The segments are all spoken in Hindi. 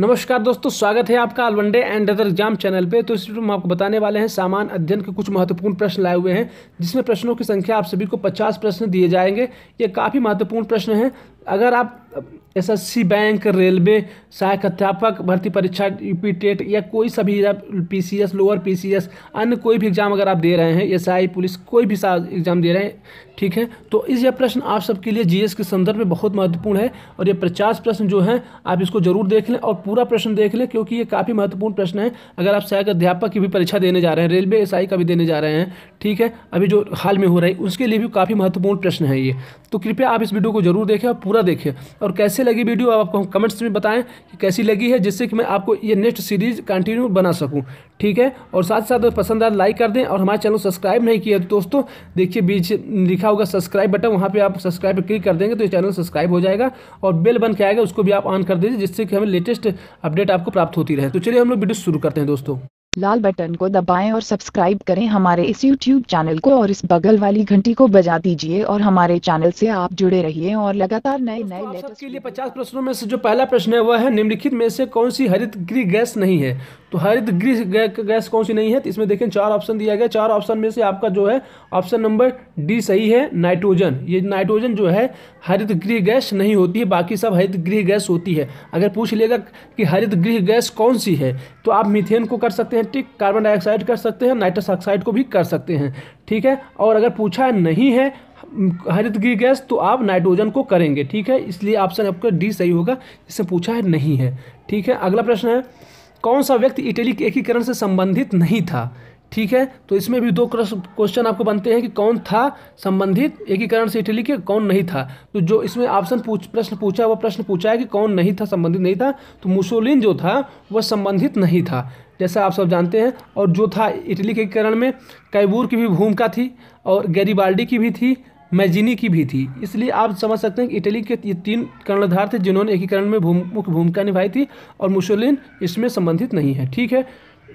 नमस्कार दोस्तों स्वागत है आपका अलवंडे एंड अदर एग्जाम चैनल पे तो इस वीडियो में आपको बताने वाले हैं सामान अध्ययन के कुछ महत्वपूर्ण प्रश्न लाए हुए हैं जिसमें प्रश्नों की संख्या आप सभी को 50 प्रश्न दिए जाएंगे ये काफ़ी महत्वपूर्ण प्रश्न हैं अगर आप एसएससी बैंक रेलवे सहायक अध्यापक भर्ती परीक्षा यू टेट या कोई सभी पी लोअर पी अन्य कोई भी एग्ज़ाम अगर आप दे रहे हैं एस पुलिस कोई भी एग्ज़ाम दे रहे हैं ठीक है तो इस यह प्रश्न आप सबके लिए जीएस के संदर्भ में बहुत महत्वपूर्ण है और ये पचास प्रश्न जो हैं आप इसको जरूर देख लें और पूरा प्रश्न देख लें क्योंकि ये काफ़ी महत्वपूर्ण प्रश्न है अगर आप सहायक अध्यापक की भी परीक्षा देने जा रहे हैं रेलवे एस का भी देने जा रहे हैं ठीक है अभी जो हाल में हो रही है उसके लिए भी काफ़ी महत्वपूर्ण प्रश्न है ये तो कृपया आप इस वीडियो को जरूर देखें और पूरा देखें और कैसे लगी वीडियो आपको कमेंट्स में बताएं कि कैसी लगी है जिससे कि मैं आपको ये नेक्स्ट सीरीज कंटिन्यू बना सकूँ ठीक है और साथ साथ अगर पसंद आए लाइक तो कर दें और हमारे चैनल सब्सक्राइब नहीं किया तो दोस्तों देखिए बीच लिखा होगा सब्सक्राइब बटन वहाँ पर आप सब्सक्राइब पर क्लिक कर देंगे तो ये चैनल सब्सक्राइब हो जाएगा और बेल बन के आएगा उसको भी आप ऑन कर दीजिए जिससे कि हमें लेटेस्ट अपडेट आपको प्राप्त होती रहे तो चलिए हम लोग वीडियो शुरू करते हैं दोस्तों लाल बटन को दबाएं और सब्सक्राइब करें हमारे इस YouTube चैनल को और इस बगल वाली घंटी को बजा दीजिए और हमारे चैनल से आप जुड़े रहिए और लगातार नए नए के लिए 50 प्रश्नों में से जो पहला प्रश्न है वह है निम्नलिखित में से कौन सी हरित गृह गैस नहीं है तो हरित गृह गैस कौन सी नहीं है तो इसमें देखें चार ऑप्शन दिया गया चार ऑप्शन में से आपका जो है ऑप्शन नंबर डी सही है नाइट्रोजन ये नाइट्रोजन जो है हरित गृह गैस नहीं होती है बाकी सब हरित गृह गैस होती है अगर पूछ लेगा कि हरित गृह गैस कौन सी है तो आप मीथेन को कर सकते हैं ठीक कार्बन डाइऑक्साइड कर सकते हैं नाइट्रस ऑक्साइड को भी कर सकते हैं ठीक है और अगर पूछा नहीं है हरित गृह गैस तो आप नाइट्रोजन को करेंगे ठीक है इसलिए ऑप्शन आपका डी सही होगा इससे पूछा है नहीं है ठीक है अगला प्रश्न है कौन सा व्यक्ति इटली के एकीकरण से संबंधित नहीं था ठीक है तो इसमें भी दो क्वेश्चन आपको बनते हैं कि कौन था संबंधित एकीकरण से इटली के कौन नहीं था तो जो इसमें ऑप्शन पूछ प्रश्न पूछा वह प्रश्न पूछा है कि कौन नहीं था संबंधित नहीं था तो मुसोलिन जो था वह संबंधित नहीं था जैसा आप सब जानते हैं और जो था इटली के एकीकरण में कैबूर की भी भूमिका थी और गैरीबाल्डी की भी थी मैजिनी की भी थी इसलिए आप समझ सकते हैं कि इटली के ये तीन कर्णधार थे जिन्होंने एकीकरण में मुख्य भूमिका निभाई थी और मुसोलिन इसमें संबंधित नहीं है ठीक है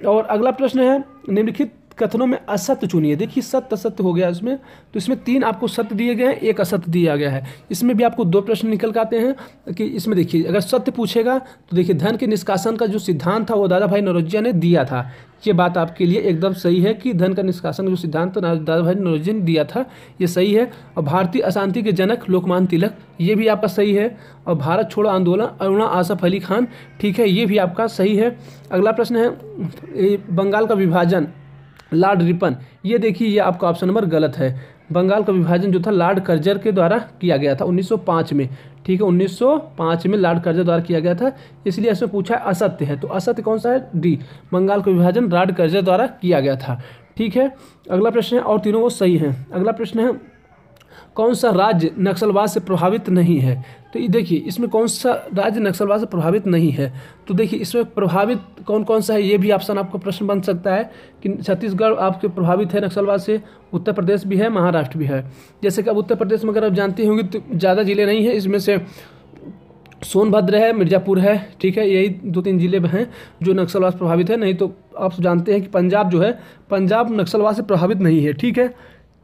और अगला प्रश्न है निम्नलिखित कथनों में असत्य चुनिए देखिए सत्य असत्य हो गया इसमें तो इसमें तीन आपको सत्य दिए गए हैं एक असत्य दिया गया है इसमें भी आपको दो प्रश्न निकल के आते हैं कि इसमें देखिए अगर सत्य पूछेगा तो देखिए धन के निष्कासन का जो सिद्धांत था वो दादा भाई नरोजिया ने दिया था ये बात आपके लिए एकदम सही है कि धन का निष्कासन जो सिद्धांत दादा भाई नरोजिया ने दिया था ये सही है और भारतीय अशांति के जनक लोकमान तिलक ये भी आपका सही है और भारत छोड़ो आंदोलन अरुणा आसफ अली खान ठीक है ये भी आपका सही है अगला प्रश्न है बंगाल का विभाजन लॉर्ड रिपन ये देखिए ये आपका ऑप्शन नंबर गलत है बंगाल का विभाजन जो था लॉर्ड कर्जर के द्वारा किया गया था 1905 में ठीक है 1905 में लॉर्ड कर्जर द्वारा किया गया था इसलिए इसमें पूछा है असत्य है तो असत्य कौन सा है डी बंगाल का विभाजन लॉर्ड कर्जर द्वारा किया गया था ठीक है अगला प्रश्न है और तीनों वो सही है अगला प्रश्न है कौन सा राज्य नक्सलवाद से प्रभावित नहीं है तो ये देखिए इसमें कौन सा राज्य नक्सलवाद से प्रभावित नहीं है तो देखिए इसमें प्रभावित कौन कौन सा है ये भी ऑप्शन आपका प्रश्न बन सकता है कि छत्तीसगढ़ आपके प्रभावित है नक्सलवाद से उत्तर प्रदेश भी है महाराष्ट्र भी है जैसे कि अब उत्तर प्रदेश में अगर आप जानते होंगे तो ज़्यादा ज़िले नहीं हैं इसमें से सोनभद्र है मिर्ज़ापुर है ठीक है यही दो तीन ज़िले हैं जो नक्सलवाद प्रभावित है नहीं तो आप जानते हैं कि पंजाब जो है पंजाब नक्सलवाद से प्रभावित नहीं है ठीक है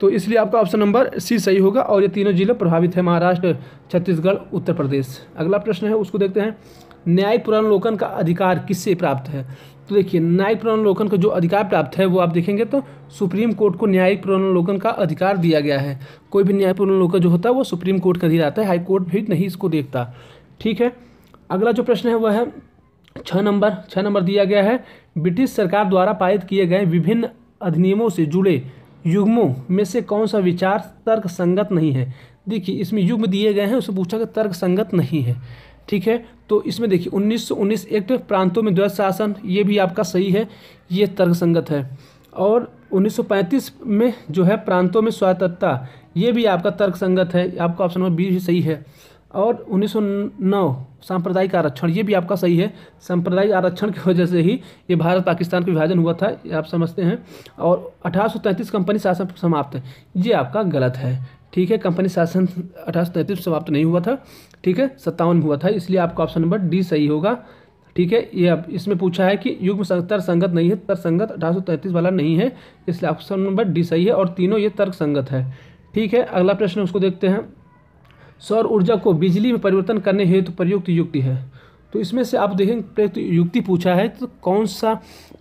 तो इसलिए आपका ऑप्शन नंबर सी सही होगा और ये तीनों जिले प्रभावित है महाराष्ट्र छत्तीसगढ़ उत्तर प्रदेश अगला प्रश्न है उसको देखते हैं न्यायिक पुरानुलोकन का अधिकार किससे प्राप्त है तो देखिए न्यायिक पुरानुलोकन का जो अधिकार प्राप्त है वो आप देखेंगे तो सुप्रीम कोर्ट को न्यायिक पुरानुलोकन का अधिकार दिया गया है कोई भी न्याय पुरानुलोकन जो होता है वो सुप्रीम कोर्ट का अधीन आता है हाई कोर्ट भी नहीं इसको देखता ठीक है अगला जो प्रश्न है वह है छः नंबर छः नंबर दिया गया है ब्रिटिश सरकार द्वारा पारित किए गए विभिन्न अधिनियमों से जुड़े युग्मों में से कौन सा विचार तर्क संगत नहीं है देखिए इसमें युग्म दिए गए हैं उसे पूछा कि तर्क संगत नहीं है ठीक है तो इसमें देखिए 1919 एक्ट प्रांतों में द्वैत शासन ये भी आपका सही है ये तर्क संगत है और 1935 में जो है प्रांतों में स्वायत्तता ये भी आपका तर्क संगत है आपका ऑप्शन नंबर बी भी सही है और 1909 सांप्रदायिक आरक्षण ये भी आपका सही है सांप्रदायिक आरक्षण की वजह से ही ये भारत पाकिस्तान का विभाजन हुआ था ये आप समझते हैं और 1833 कंपनी शासन समाप्त है ये आपका गलत है ठीक है कंपनी शासन अठारह समाप्त नहीं हुआ था ठीक है सत्तावन हुआ था इसलिए आपका ऑप्शन नंबर डी सही होगा ठीक है ये अब इसमें पूछा है कि युग में तर्क संगत नहीं है तर्क संगत अठारह वाला नहीं है इसलिए ऑप्शन नंबर डी सही है और तीनों ये तर्क संगत है ठीक है अगला प्रश्न उसको देखते हैं सौर ऊर्जा को बिजली में परिवर्तन करने हेतु तो प्रयुक्त युक्ति है तो इसमें से आप देखेंगे प्रयुक्त युक्ति पूछा है तो कौन सा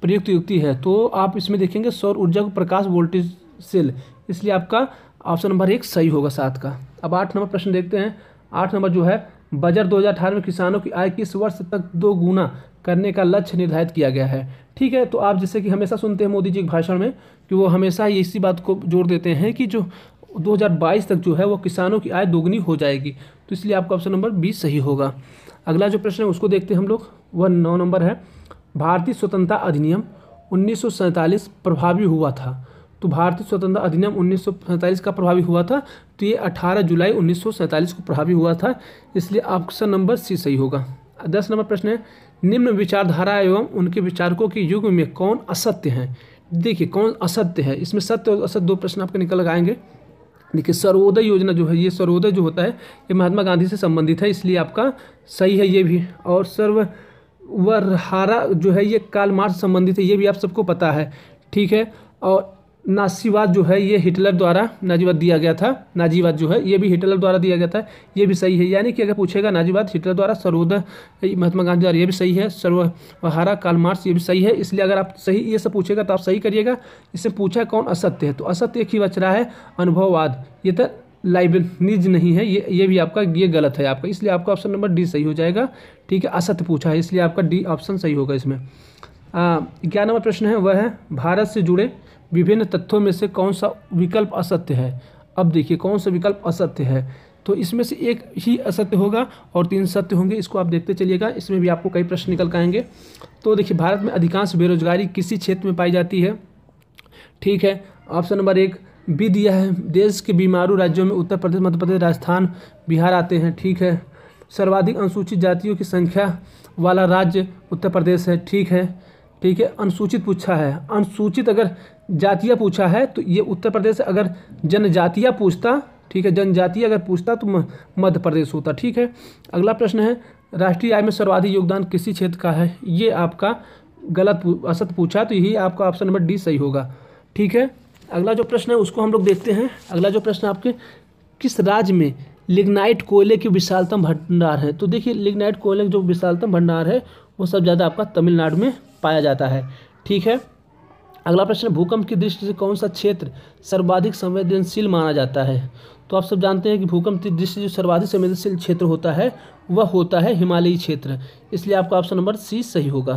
प्रयुक्त युक्ति है तो आप इसमें देखेंगे सौर ऊर्जा को प्रकाश वोल्टेज सेल इसलिए आपका ऑप्शन नंबर एक सही होगा सात का अब आठ नंबर प्रश्न देखते हैं आठ नंबर जो है बजट दो में किसानों की आय किस वर्ष तक दो गुना करने का लक्ष्य निर्धारित किया गया है ठीक है तो आप जैसे कि हमेशा सुनते हैं मोदी जी के भाषण में कि वो हमेशा इसी बात को जोर देते हैं कि जो 2022 तक जो है वो किसानों की आय दोगुनी हो जाएगी तो इसलिए आपका ऑप्शन नंबर बीस सही होगा अगला जो प्रश्न है उसको देखते हैं हम लोग वह नौ नंबर है भारतीय स्वतंत्रता अधिनियम उन्नीस प्रभावी हुआ था तो भारतीय स्वतंत्रता अधिनियम उन्नीस का प्रभावी हुआ था तो ये 18 जुलाई उन्नीस को प्रभावी हुआ था इसलिए ऑप्शन नंबर सी सही होगा दस नंबर प्रश्न है निम्न विचारधारा एवं उनके विचारकों के युग में कौन असत्य हैं देखिए कौन असत्य है इसमें सत्य और असत्य दो प्रश्न आपके निकल आएंगे देखिए सर्वोदय योजना जो है ये सर्वोदय जो होता है ये महात्मा गांधी से संबंधित है इसलिए आपका सही है ये भी और सर्व वरहारा जो है ये काल मार्च संबंधित है ये भी आप सबको पता है ठीक है और नासीवाद जो है ये हिटलर द्वारा नाजीवाद दिया गया था नाजीवाद जो है ये भी हिटलर द्वारा दिया गया था ये भी सही है यानी कि अगर पूछेगा नाजीवाद हिटलर द्वारा सर्वोदय महात्मा गांधी द्वारा ये भी सही है सर्वहारा काल मार्क्स ये भी सही है इसलिए अगर आप सही ये सब पूछेगा तो आप सही करिएगा इससे पूछा कौन असत्य है तो असत्य एक ही बच रहा है अनुभववाद ये तो लाइबनीज नहीं है ये ये भी आपका ये गलत है आपका इसलिए आपका ऑप्शन नंबर डी सही हो जाएगा ठीक है असत्य पूछा है इसलिए आपका डी ऑप्शन सही होगा इसमें नंबर प्रश्न है वह है भारत से जुड़े विभिन्न तथ्यों में से कौन सा विकल्प असत्य है अब देखिए कौन सा विकल्प असत्य है तो इसमें से एक ही असत्य होगा और तीन सत्य होंगे इसको आप देखते चलिएगा इसमें भी आपको कई प्रश्न निकल के आएंगे तो देखिए भारत में अधिकांश बेरोजगारी किसी क्षेत्र में पाई जाती है ठीक है ऑप्शन नंबर एक बी दिया है देश के बीमारू राज्यों में उत्तर प्रदेश मध्य प्रदेश राजस्थान बिहार आते हैं ठीक है सर्वाधिक अनुसूचित जातियों की संख्या वाला राज्य उत्तर प्रदेश है ठीक है ठीक है अनुसूचित पूछा है अनुसूचित अगर जातिया पूछा है तो ये उत्तर प्रदेश अगर जनजातीय पूछता ठीक है जनजातीय अगर पूछता तो मध्य प्रदेश होता ठीक है अगला प्रश्न है राष्ट्रीय आय में सर्वाधिक योगदान किसी क्षेत्र का है ये आपका गलत असत पूछा तो यही आपका ऑप्शन नंबर डी सही होगा ठीक है अगला जो प्रश्न है उसको हम लोग देखते हैं अगला जो प्रश्न आपके किस राज्य में लिग्नाइट कोयले की विशालतम भंडार है तो देखिए लिग्नाइट कोयले जो विशालतम भंडार है वो सब ज़्यादा आपका तमिलनाडु में पाया जाता है ठीक है अगला प्रश्न भूकंप की दृष्टि से कौन सा क्षेत्र सर्वाधिक संवेदनशील माना जाता है तो आप सब जानते हैं कि भूकंप की दृष्टि जो सर्वाधिक संवेदनशील क्षेत्र होता है वह होता है हिमालयी क्षेत्र इसलिए आपका ऑप्शन नंबर सी सही होगा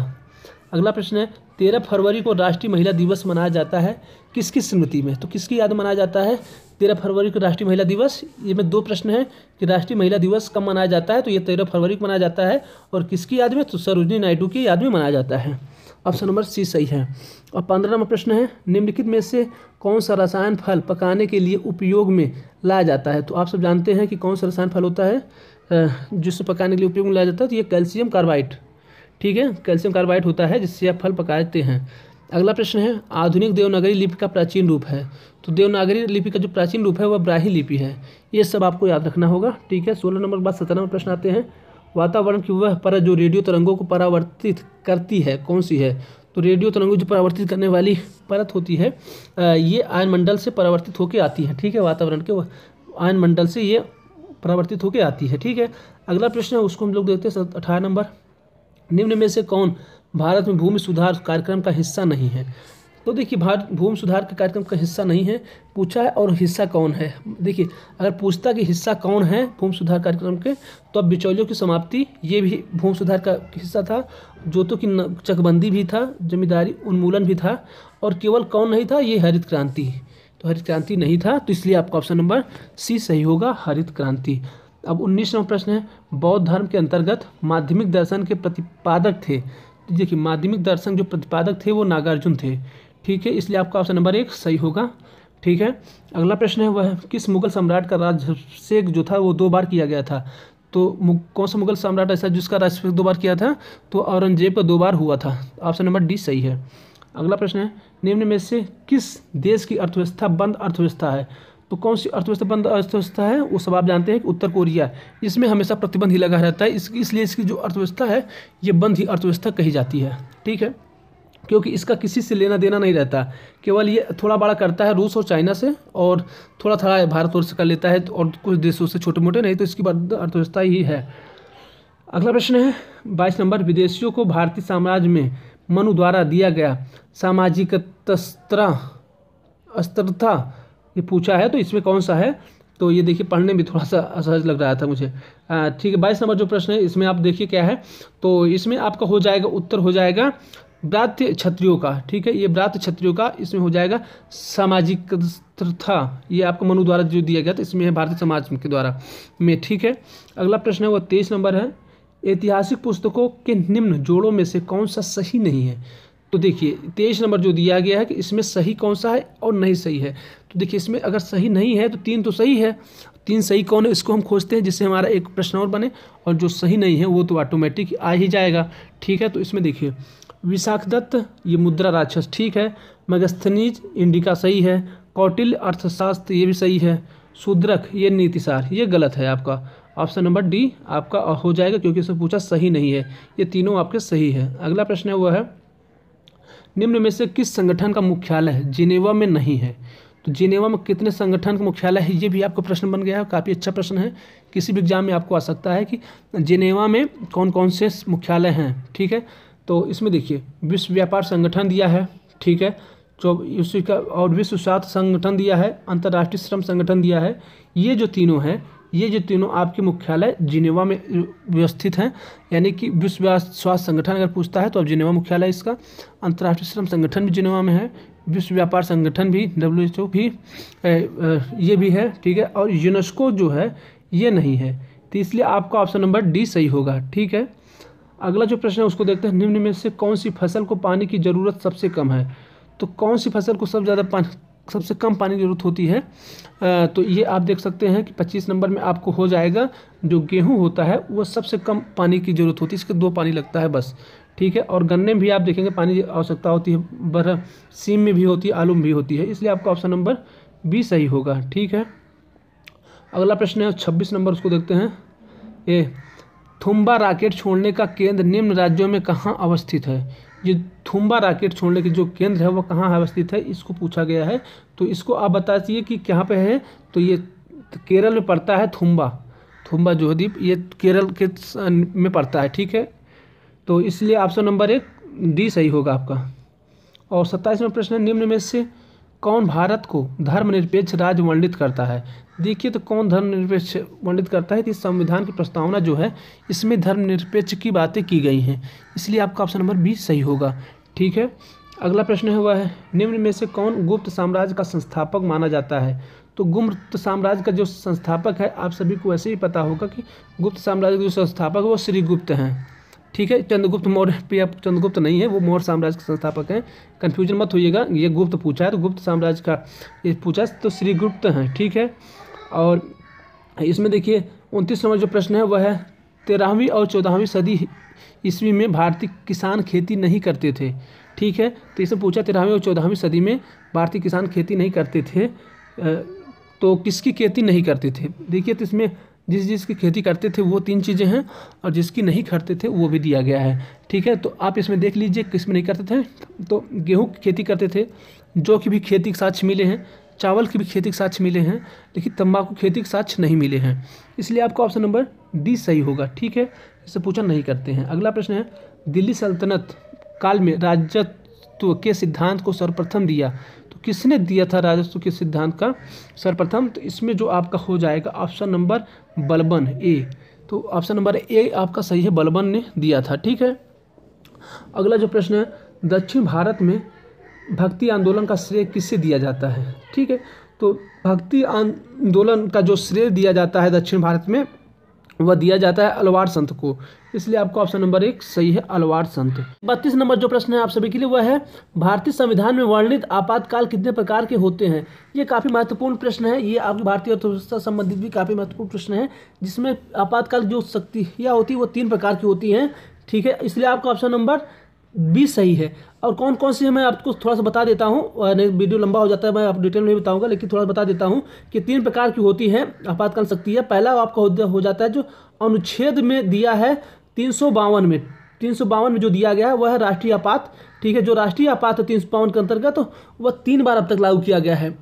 अगला प्रश्न है तेरह फरवरी को राष्ट्रीय महिला दिवस मनाया जाता है किसकी स्मृति में तो किसकी याद मनाया जाता है तेरह फरवरी को राष्ट्रीय महिला दिवस ये में दो प्रश्न है कि राष्ट्रीय महिला दिवस कब मनाया जाता है तो ये तेरह फरवरी को मनाया जाता है और किसकी याद में तो सरोजनी नायडू की याद में मनाया जाता है ऑप्शन नंबर सी सही है और पंद्रह नंबर प्रश्न है निम्नलिखित में से कौन सा रसायन फल पकाने के लिए उपयोग में लाया जाता है तो आप सब जानते हैं कि कौन सा रसायन फल होता है जिससे पकाने के लिए उपयोग में लाया जाता है तो ये कैल्शियम कार्बाइड ठीक है कैल्शियम कार्बाइड होता है जिससे आप फल पकाते हैं अगला प्रश्न है आधुनिक देवनागरी लिपि का प्राचीन रूप है तो देवनागरी लिपि का जो प्राचीन रूप है वह ब्राही लिपि है ये सब आपको याद रखना होगा ठीक है सोलह नंबर के बाद सत्रह नंबर प्रश्न आते हैं वातावरण की वह परत जो रेडियो तरंगों को परावर्तित करती है कौन सी है तो रेडियो तरंगों जो परावर्तित करने वाली परत होती है ये आयन मंडल से परावर्तित होकर आती है ठीक है वातावरण के आयन मंडल से ये परावर्तित होकर आती है ठीक है अगला प्रश्न है उसको हम लोग देखते हैं अठारह नंबर निम्न में से कौन भारत में भूमि सुधार कार्यक्रम का हिस्सा नहीं है तो देखिए भारत भूमि सुधार के कार्यक्रम का हिस्सा नहीं है पूछा है और हिस्सा कौन है देखिए अगर पूछता कि हिस्सा कौन है भूमि सुधार कार्यक्रम के तो अब बिचौलियों की समाप्ति ये भी भूमि सुधार का हिस्सा था जोतों की चकबंदी भी था जमींदारी उन्मूलन भी था और केवल कौन नहीं था ये हरित क्रांति तो हरित क्रांति नहीं था तो इसलिए आपका ऑप्शन नंबर सी सही होगा हरित क्रांति अब नंबर प्रश्न है बौद्ध धर्म के अंतर्गत माध्यमिक दर्शन के प्रतिपादक थे तो देखिए माध्यमिक दर्शन जो प्रतिपादक थे वो नागार्जुन थे ठीक है इसलिए आपका ऑप्शन नंबर एक सही होगा ठीक है अगला प्रश्न है वह किस मुगल सम्राट का राजभिषेक जो था वो दो बार किया गया था तो कौन सा मुगल सम्राट ऐसा जिसका राजभिषेक दो बार किया था तो औरंगजेब का दो बार हुआ था ऑप्शन नंबर डी सही है अगला प्रश्न है निम्न में से किस देश की अर्थव्यवस्था बंद अर्थव्यवस्था है तो कौन सी अर्थव्यवस्था बंद अर्थव्यवस्था है वो सब आप जानते हैं उत्तर कोरिया इसमें हमेशा प्रतिबंध ही लगा रहता है इसलिए इसकी जो अर्थव्यवस्था है ये बंद ही अर्थव्यवस्था कही जाती है ठीक है क्योंकि इसका किसी से लेना देना नहीं रहता केवल ये थोड़ा बड़ा करता है रूस और चाइना से और थोड़ा थोड़ा भारत और से कर लेता है और कुछ देशों से छोटे मोटे नहीं तो इसकी अर्थव्यवस्था ही है अगला प्रश्न है बाईस नंबर विदेशियों को भारतीय साम्राज्य में मनु द्वारा दिया गया सामाजिक तस्त्रा अस्त्रता ये पूछा है तो इसमें कौन सा है तो ये देखिए पढ़ने में थोड़ा सा असहज लग रहा था मुझे ठीक है बाईस नंबर जो प्रश्न है इसमें आप देखिए क्या है तो इसमें आपका हो जाएगा उत्तर हो जाएगा ब्रात क्षत्रियों का ठीक है ये ब्रात क्षत्रियों का इसमें हो जाएगा सामाजिक था ये आपको मनु द्वारा जो दिया गया था इसमें है भारतीय समाज के द्वारा में ठीक है अगला प्रश्न है वो तेईस नंबर है ऐतिहासिक पुस्तकों के निम्न जोड़ों में से कौन सा सही नहीं है तो देखिए तेईस नंबर जो दिया गया है कि इसमें सही कौन सा है और नहीं सही है तो देखिए इसमें अगर सही नहीं है तो तीन तो सही है तीन सही कौन है इसको हम खोजते हैं जिससे हमारा एक प्रश्न और बने और जो सही नहीं है वो तो ऑटोमेटिक आ ही जाएगा ठीक है तो इसमें देखिए विशाख दत्त ये मुद्रा राक्षस ठीक है मगस्थनीज इंडिका सही है कौटिल अर्थशास्त्र ये भी सही है शूद्रक ये नीतिसार ये गलत है आपका ऑप्शन नंबर डी आपका हो जाएगा क्योंकि इसमें पूछा सही नहीं है ये तीनों आपके सही है अगला प्रश्न है वह है निम्न में से किस संगठन का मुख्यालय जिनेवा में नहीं है तो जिनेवा में कितने संगठन का मुख्यालय है ये भी आपको प्रश्न बन गया है काफ़ी अच्छा प्रश्न है किसी भी एग्जाम में आपको आ सकता है कि जिनेवा में कौन कौन से मुख्यालय हैं ठीक है तो इसमें देखिए विश्व व्यापार संगठन दिया है ठीक है जो उसी का और विश्व स्वास्थ्य संगठन दिया है अंतर्राष्ट्रीय श्रम संगठन दिया है ये जो तीनों हैं ये जो तीनों आपके मुख्यालय जिनेवा में व्यवस्थित हैं यानी कि विश्व स्वास्थ्य संगठन अगर पूछता है तो अब जिनेवा मुख्यालय इसका अंतर्राष्ट्रीय श्रम संगठन भी जिनेवा में है विश्व व्यापार संगठन भी डब्ल्यू एच ओ भी ये भी है ठीक है और यूनेस्को जो है ये नहीं है तो इसलिए आपका ऑप्शन नंबर डी सही होगा ठीक है अगला जो प्रश्न है उसको देखते हैं निम्न में से कौन सी फसल को पानी की ज़रूरत सबसे कम है तो कौन सी फसल को सबसे ज़्यादा पानी सबसे कम पानी की ज़रूरत होती है तो ये आप देख सकते हैं कि 25 नंबर में आपको हो जाएगा जो गेहूं होता है वो सबसे कम पानी की ज़रूरत होती है इसके दो पानी लगता है बस ठीक है और गन्ने में भी आप देखेंगे पानी की आवश्यकता होती है बर सीम में भी होती है आलू में भी होती है इसलिए आपका ऑप्शन नंबर बी सही होगा ठीक है अगला प्रश्न है छब्बीस नंबर उसको देखते हैं ए थुम्बा राकेट छोड़ने का केंद्र निम्न राज्यों में कहाँ अवस्थित है ये थुम्बा राकेट छोड़ने के जो केंद्र है वो कहाँ अवस्थित है इसको पूछा गया है तो इसको आप बता दिए कि कहाँ पे है तो ये केरल में पड़ता है थुम्बा थुम्बा जो ये केरल के में पड़ता है ठीक है तो इसलिए ऑप्शन नंबर एक डी सही होगा आपका और सत्ताईसवें प्रश्न निम्न में से कौन भारत को धर्मनिरपेक्ष राज्य वर्णित करता है देखिए तो कौन धर्मनिरपेक्ष वर्णित करता है कि तो संविधान की प्रस्तावना जो है इसमें धर्मनिरपेक्ष की बातें की गई हैं इसलिए आपका ऑप्शन नंबर बी सही होगा ठीक है अगला प्रश्न हुआ है निम्न में से कौन गुप्त साम्राज्य का संस्थापक माना जाता है तो गुप्त साम्राज्य का जो संस्थापक है आप सभी को ऐसे ही पता होगा कि गुप्त साम्राज्य का जो संस्थापक है वो श्रीगुप्त हैं ठीक है चंद्रगुप्त मौर्य प्रिया चंद्रगुप्त नहीं है वो मौर्य साम्राज्य के संस्थापक हैं कन्फ्यूजन मत होइएगा ये गुप्त पूछा है तो गुप्त साम्राज्य का ये पूछा तो श्रीगुप्त हैं ठीक है और इसमें देखिए उनतीस नंबर जो प्रश्न है वह है तेरहवीं और चौदहवीं सदी ईस्वी में भारतीय किसान खेती नहीं करते थे ठीक है तो इसमें पूछा तेरहवीं और चौदहवीं सदी में भारतीय किसान खेती नहीं करते थे तो किसकी खेती नहीं करते थे देखिए तो इसमें जिस जिसकी खेती करते थे वो तीन चीज़ें हैं और जिसकी नहीं करते थे वो भी दिया गया है ठीक है तो आप इसमें देख लीजिए किस में नहीं करते थे तो गेहूँ की खेती करते थे जो की भी खेती के साक्ष्य मिले हैं चावल की भी खेती के साक्ष्य मिले हैं लेकिन तंबाकू खेती के साक्ष्य नहीं मिले हैं इसलिए आपको ऑप्शन नंबर डी सही होगा ठीक है इससे पूछा नहीं करते हैं अगला प्रश्न है दिल्ली सल्तनत काल में राजत्व के सिद्धांत को सर्वप्रथम दिया किसने दिया था राजस्व के सिद्धांत का सर्वप्रथम तो इसमें जो आपका हो जाएगा ऑप्शन नंबर बलबन ए तो ऑप्शन नंबर ए आपका सही है बलबन ने दिया था ठीक है अगला जो प्रश्न है दक्षिण भारत में भक्ति आंदोलन का श्रेय किससे दिया जाता है ठीक है तो भक्ति आंदोलन का जो श्रेय दिया जाता है दक्षिण भारत में वह दिया जाता है अलवार संत को इसलिए आपको ऑप्शन नंबर एक सही है अलवार संत बत्तीस नंबर जो प्रश्न है आप सभी के लिए वह है भारतीय संविधान में वर्णित आपातकाल कितने प्रकार के होते हैं ये काफ़ी महत्वपूर्ण प्रश्न है ये आपकी भारतीय अर्थव्यवस्था संबंधित भी काफ़ी महत्वपूर्ण प्रश्न है जिसमें आपातकाल जो शक्ति या होती है वो तीन प्रकार की होती हैं ठीक है इसलिए आपको ऑप्शन नंबर बी सही है और कौन कौन सी है मैं आपको थोड़ा सा बता देता हूँ वीडियो लंबा हो जाता है मैं आप डिटेल में बताऊंगा लेकिन थोड़ा सा बता देता हूँ कि तीन प्रकार की होती है आपातकाल शक्ति है पहला आपका हो जाता है जो अनुच्छेद में दिया है तीन में तीन सौ बावन में जो दिया गया है वह है राष्ट्रीय आपात ठीक है जो राष्ट्रीय आपात है तीन सौ बावन के अंतर्गत वह तीन बार अब तक लागू किया गया है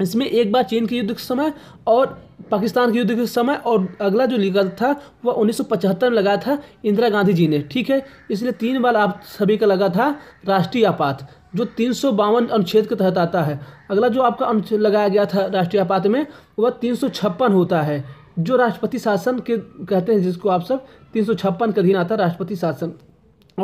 इसमें एक बार चीन के युद्ध के समय और पाकिस्तान के युद्ध के समय और अगला जो लिखा था वह 1975 में लगाया था इंदिरा गांधी जी ने ठीक है इसलिए तीन बार आप सभी का लगा था राष्ट्रीय आपात जो तीन अनुच्छेद के तहत आता है अगला जो आपका अनुच्छेद लगाया गया था राष्ट्रीय आपात में वह तीन होता है जो राष्ट्रपति शासन के कहते हैं जिसको आप सब तीन के अधीन आता है राष्ट्रपति शासन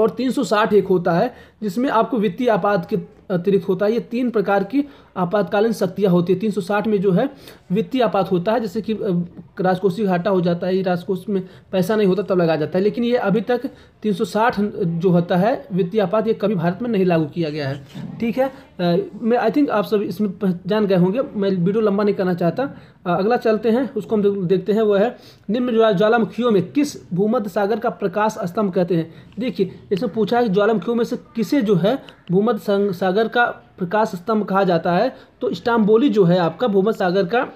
और 360 एक होता है जिसमें आपको वित्तीय आपात के अतिरिक्त होता है ये तीन प्रकार की आपातकालीन शक्तियाँ होती है तीन में जो है वित्तीय आपात होता है जैसे कि राजकोषीय घाटा हो जाता है राजकोष में पैसा नहीं होता तब लगाया जाता है लेकिन ये अभी तक 360 जो होता है वित्तीय आपात ये कभी भारत में नहीं लागू किया गया है ठीक है मैं आई थिंक आप सब इसमें जान गए होंगे मैं वीडियो लंबा नहीं करना चाहता अगला चलते हैं उसको हम देखते हैं वो है निम्न ज्वालामुखियों में किस भूमध्य सागर का प्रकाश स्तंभ कहते हैं देखिए इसमें पूछा है कि ज्वालामुखियों में से किसे जो है भूमध्य सागर का प्रकाश स्तंभ कहा जाता है तो स्टाम्बोली जो है आपका भूमध्य सागर का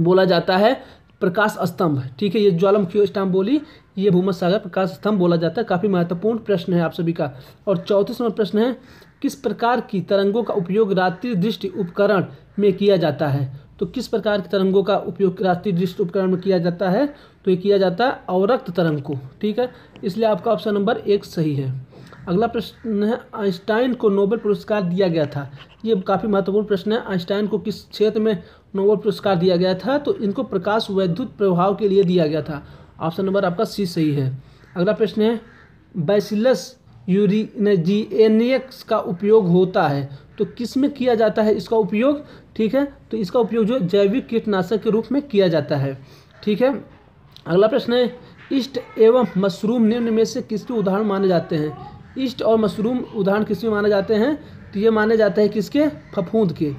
बोला जाता है प्रकाश स्तंभ ठीक है ये ज्वालामुखी स्टाम्बोली ये भूमध्य सागर प्रकाश स्तंभ बोला जाता है काफ़ी महत्वपूर्ण प्रश्न है आप सभी का और चौतीस नंबर प्रश्न है किस प्रकार की तरंगों का उपयोग रात्रि दृष्टि उपकरण में किया जाता है तो किस प्रकार के तरंगों का उपयोग राष्ट्रीय दृष्टि उपकरण में किया जाता है तो ये किया जाता है अवरक्त तरंग को ठीक है इसलिए आपका ऑप्शन नंबर एक सही है अगला प्रश्न है आइंस्टाइन को नोबेल पुरस्कार दिया गया था ये काफ़ी महत्वपूर्ण प्रश्न है आइंस्टाइन को किस क्षेत्र में नोबेल पुरस्कार दिया गया था तो इनको प्रकाश वैद्युत प्रभाव के लिए दिया गया था ऑप्शन नंबर आपका सी सही है अगला प्रश्न है बैसिलस यूरिनजीएनियक्स का उपयोग होता है तो किस में किया जाता है इसका उपयोग ठीक है तो इसका उपयोग जो जैविक कीटनाशक के रूप में किया जाता है ठीक है अगला प्रश्न है ईस्ट एवं मशरूम निम्न में से किसके उदाहरण माने जाते हैं ईस्ट और मशरूम उदाहरण किसके माने जाते हैं तो ये माने जाते हैं किसके फफूंद के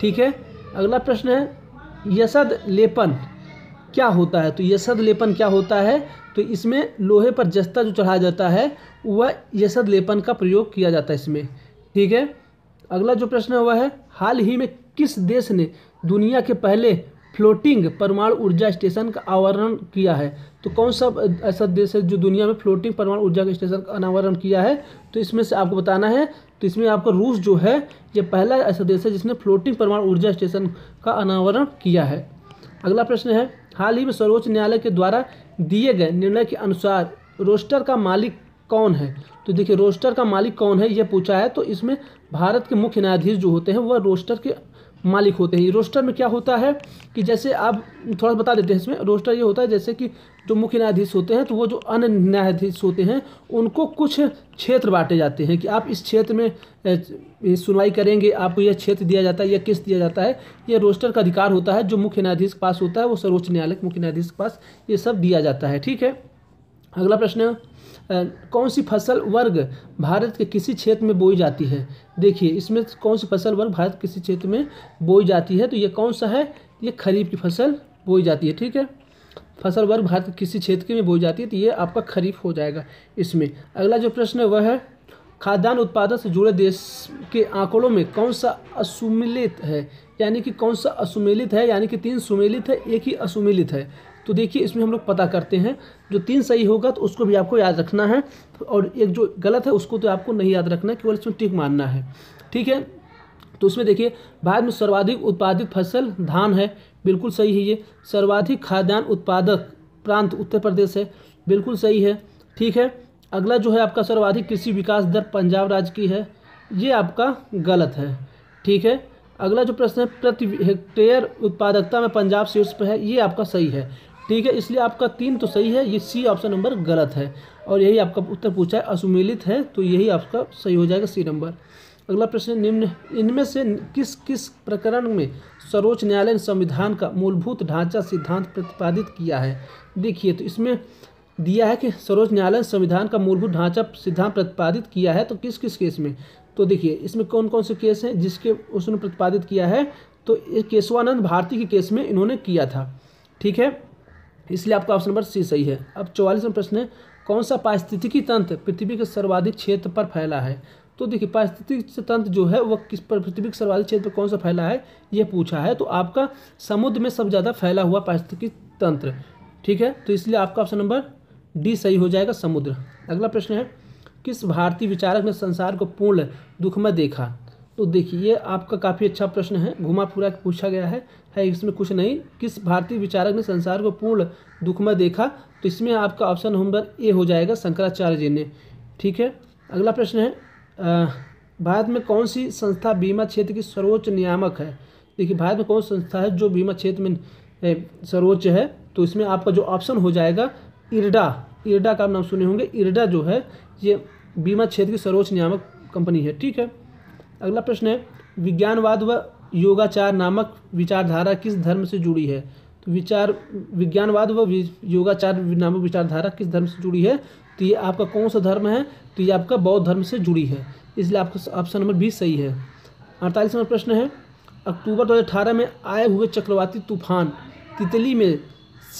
ठीक है अगला प्रश्न है यसद लेपन क्या होता है तो यसद लेपन क्या होता है तो इसमें लोहे पर जस्ता जो चढ़ाया जाता है वह यसद लेपन का प्रयोग किया जाता है इसमें ठीक है अगला जो प्रश्न हुआ है हाल ही में किस देश ने दुनिया के पहले फ्लोटिंग परमाणु ऊर्जा स्टेशन का अनावरण किया है तो कौन सा ऐसा देश है जो दुनिया में फ्लोटिंग परमाणु ऊर्जा के स्टेशन का अनावरण किया है तो इसमें से आपको बताना है तो इसमें आपका रूस जो है ये पहला ऐसा देश है जिसने फ्लोटिंग परमाणु ऊर्जा स्टेशन का अनावरण किया है अगला प्रश्न है हाल ही में सर्वोच्च न्यायालय के द्वारा दिए गए निर्णय के अनुसार रोस्टर का मालिक कौन है तो देखिए रोस्टर का मालिक कौन है यह पूछा है तो इसमें भारत के मुख्य न्यायाधीश जो होते हैं वह रोस्टर के मालिक होते हैं रोस्टर में क्या होता है कि जैसे आप थोड़ा बता देते हैं इसमें रोस्टर ये होता है जैसे कि जो मुख्य न्यायाधीश होते हैं तो वो जो अन्य न्यायाधीश होते हैं उनको कुछ क्षेत्र बांटे जाते हैं कि आप इस क्षेत्र में सुनवाई करेंगे आपको यह क्षेत्र दिया जाता है या किस दिया जाता है यह रोस्टर का अधिकार होता है जो मुख्य न्यायाधीश के पास होता है वो सर्वोच्च न्यायालय मुख्य न्यायाधीश के पास ये सब दिया जाता है ठीक है अगला प्रश्न है कौन सी फसल वर्ग भारत के किसी क्षेत्र में बोई जाती है देखिए इसमें कौन सी फसल वर्ग भारत के किसी क्षेत्र में बोई जाती है तो ये कौन सा है ये खरीफ की फसल बोई जाती है ठीक है फसल वर्ग भारत के किसी क्षेत्र में बोई जाती है तो ये आपका खरीफ हो जाएगा इसमें अगला जो प्रश्न है वह है खाद्यान्न उत्पादन से जुड़े देश के आंकड़ों में कौन सा असुमिलित है यानी कि कौन सा असुमिलित है यानी कि तीन सुमिलित है एक ही असुमिलित है तो देखिए इसमें हम लोग पता करते हैं जो तीन सही होगा तो उसको भी आपको याद रखना है और एक जो गलत है उसको तो आपको नहीं याद रखना केवल इसमें टिक मानना है ठीक है तो उसमें देखिए भारत में सर्वाधिक उत्पादित फसल धान है बिल्कुल सही है ये सर्वाधिक खाद्यान्न उत्पादक प्रांत उत्तर प्रदेश है बिल्कुल सही है ठीक है अगला जो है आपका सर्वाधिक कृषि विकास दर पंजाब राज्य की है ये आपका गलत है ठीक है अगला जो प्रश्न है प्रति हेक्टेयर उत्पादकता में पंजाब शीर्ष पर है ये आपका सही है ठीक है इसलिए आपका तीन तो सही है ये सी ऑप्शन नंबर गलत है और यही आपका उत्तर पूछा है असुमिलित है तो यही आपका सही हो जाएगा सी नंबर अगला प्रश्न निम्न इनमें से किस किस प्रकरण में सर्वोच्च न्यायालय ने संविधान का मूलभूत ढांचा सिद्धांत प्रतिपादित किया है देखिए तो इसमें दिया है कि सर्वोच्च न्यायालय ने संविधान का मूलभूत ढांचा सिद्धांत प्रतिपादित किया है तो किस किस केस में तो देखिए इसमें कौन कौन से केस हैं जिसके उसने प्रतिपादित किया है तो केशवानंद भारती के केस में इन्होंने किया था ठीक है इसलिए आपका ऑप्शन नंबर सी सही है अब चौवालीसवें प्रश्न है कौन सा पारिस्थितिकी तंत्र पृथ्वी के सर्वाधिक क्षेत्र पर फैला है तो देखिए पारिस्थितिक तंत्र जो है वह किस पर पृथ्वी के सर्वाधिक क्षेत्र पर कौन सा फैला है यह पूछा है तो आपका समुद्र में सबसे ज़्यादा फैला हुआ पारिस्थितिकी तंत्र ठीक है तो इसलिए आपका ऑप्शन नंबर डी सही हो जाएगा समुद्र अगला प्रश्न है किस भारतीय विचारक ने संसार को पूर्ण दुख में देखा तो देखिए ये आपका काफ़ी अच्छा प्रश्न है घुमा फुरा पूछा गया है है इसमें कुछ नहीं किस भारतीय विचारक ने संसार को पूर्ण दुख में देखा तो इसमें आपका ऑप्शन नंबर ए हो जाएगा शंकराचार्य जी ने ठीक है अगला प्रश्न है भारत में कौन सी संस्था बीमा क्षेत्र की सर्वोच्च नियामक है देखिए भारत में कौन संस्था है जो बीमा क्षेत्र में सर्वोच्च है तो इसमें आपका जो ऑप्शन हो जाएगा इरडा इरडा का नाम सुने होंगे इरडा जो है ये बीमा क्षेत्र की सर्वोच्च नियामक कंपनी है ठीक है अगला प्रश्न है विज्ञानवाद व योगाचार नामक विचारधारा किस धर्म से जुड़ी है तो विचार विज्ञानवाद व योगाचार नामक विचारधारा किस धर्म से जुड़ी है तो ये आपका कौन सा धर्म है तो ये आपका बौद्ध धर्म से जुड़ी है इसलिए आपका ऑप्शन नंबर बीस सही है अड़तालीस नंबर प्रश्न है अक्टूबर दो में आए हुए चक्रवाती तूफान तितली में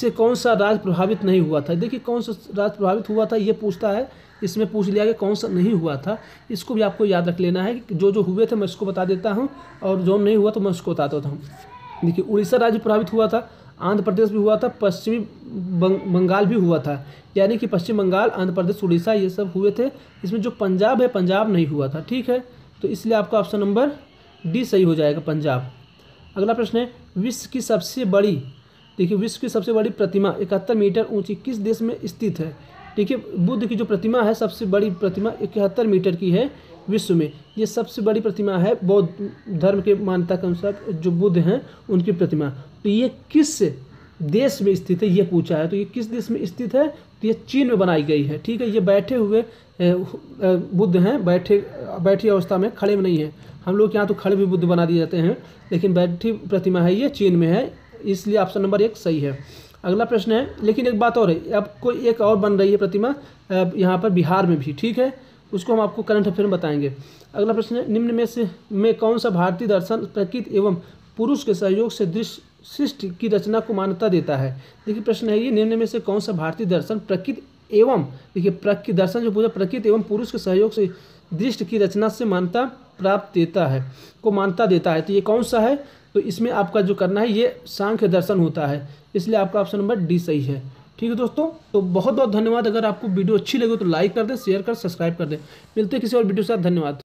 से कौन सा राज प्रभावित नहीं हुआ था देखिए कौन सा राज प्रभावित हुआ था ये पूछता है इसमें पूछ लिया कि कौन सा नहीं हुआ था इसको भी आपको याद रख लेना है कि जो जो हुए थे मैं उसको बता देता हूँ और जो नहीं हुआ तो मैं उसको बता देता हूँ देखिए उड़ीसा राज्य प्रभावित हुआ था आंध्र प्रदेश भी हुआ था पश्चिमी बंग, बंगाल भी हुआ था यानी कि पश्चिम बंगाल आंध्र प्रदेश उड़ीसा ये सब हुए थे इसमें जो पंजाब है पंजाब नहीं हुआ था ठीक है तो इसलिए आपका ऑप्शन नंबर डी सही हो जाएगा पंजाब अगला प्रश्न है विश्व की सबसे बड़ी देखिए विश्व की सबसे बड़ी प्रतिमा इकहत्तर मीटर ऊंची किस देश में स्थित है देखिए बुद्ध की जो प्रतिमा है सबसे बड़ी प्रतिमा इकहत्तर मीटर की है विश्व में ये सबसे बड़ी प्रतिमा है बौद्ध धर्म के मान्यता के अनुसार जो बुद्ध हैं उनकी प्रतिमा तो ये किस देश में स्थित है ये पूछा है तो ये किस देश में स्थित है तो ये चीन में बनाई गई है ठीक है ये बैठे हुए बुद्ध हैं बैठे बैठी अवस्था में खड़े में नहीं है हम लोग यहाँ तो खड़े भी बुद्ध बना दिए जाते हैं लेकिन बैठी प्रतिमा है ये चीन में है इसलिए ऑप्शन नंबर एक सही है अगला प्रश्न है लेकिन एक बात और है अब कोई एक और बन रही है प्रतिमा यहाँ पर बिहार में भी ठीक है उसको हम आपको करंट अफेयर में बताएंगे अगला प्रश्न है निम्न में से में कौन सा भारतीय दर्शन प्रकृत एवं पुरुष के सहयोग से दृश्य शिष्ट की रचना को मान्यता देता है देखिए प्रश्न है ये निम्न में से कौन सा भारतीय दर्शन प्रकृत एवं देखिए प्रकृत दर्शन जो पूछा प्रकृत एवं पुरुष के सहयोग से दृष्ट की रचना से मान्यता प्राप्त देता है को मान्यता देता है तो ये कौन सा है तो इसमें आपका जो करना है ये सांख्य दर्शन होता है इसलिए आपका ऑप्शन नंबर डी सही है ठीक है दोस्तों तो बहुत बहुत धन्यवाद अगर आपको वीडियो अच्छी लगे तो लाइक कर दें शेयर कर सब्सक्राइब कर दें मिलते किसी और वीडियो के साथ धन्यवाद